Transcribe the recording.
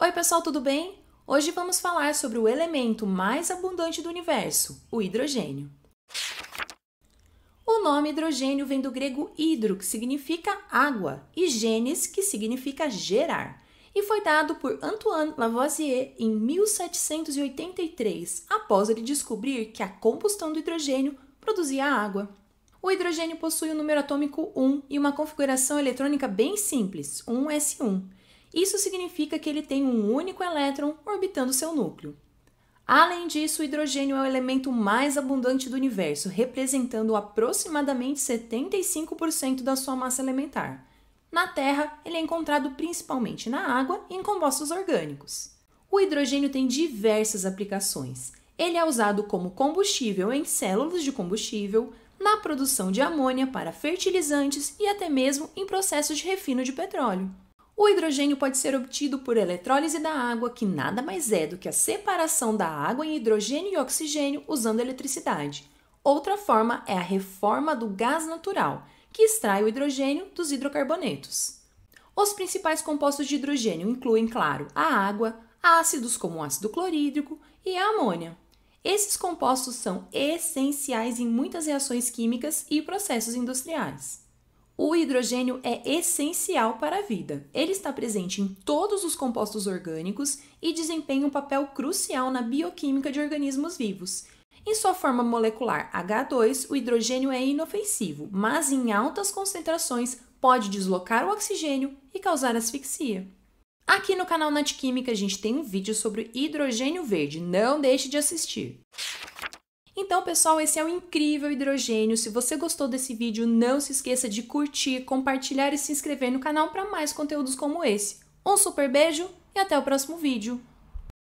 Oi, pessoal, tudo bem? Hoje vamos falar sobre o elemento mais abundante do universo, o hidrogênio. O nome hidrogênio vem do grego hidro, que significa água, e genes, que significa gerar, e foi dado por Antoine Lavoisier em 1783, após ele descobrir que a combustão do hidrogênio produzia água. O hidrogênio possui o um número atômico 1 e uma configuração eletrônica bem simples, 1s1 isso significa que ele tem um único elétron orbitando seu núcleo. Além disso, o hidrogênio é o elemento mais abundante do universo, representando aproximadamente 75% da sua massa elementar. Na Terra, ele é encontrado principalmente na água e em compostos orgânicos. O hidrogênio tem diversas aplicações. Ele é usado como combustível em células de combustível, na produção de amônia para fertilizantes e até mesmo em processos de refino de petróleo. O hidrogênio pode ser obtido por eletrólise da água, que nada mais é do que a separação da água em hidrogênio e oxigênio usando eletricidade. Outra forma é a reforma do gás natural, que extrai o hidrogênio dos hidrocarbonetos. Os principais compostos de hidrogênio incluem, claro, a água, ácidos como o ácido clorídrico e a amônia. Esses compostos são essenciais em muitas reações químicas e processos industriais. O hidrogênio é essencial para a vida. Ele está presente em todos os compostos orgânicos e desempenha um papel crucial na bioquímica de organismos vivos. Em sua forma molecular H2, o hidrogênio é inofensivo, mas em altas concentrações pode deslocar o oxigênio e causar asfixia. Aqui no canal Nat Química a gente tem um vídeo sobre hidrogênio verde, não deixe de assistir. Então, pessoal, esse é o incrível hidrogênio. Se você gostou desse vídeo, não se esqueça de curtir, compartilhar e se inscrever no canal para mais conteúdos como esse. Um super beijo e até o próximo vídeo.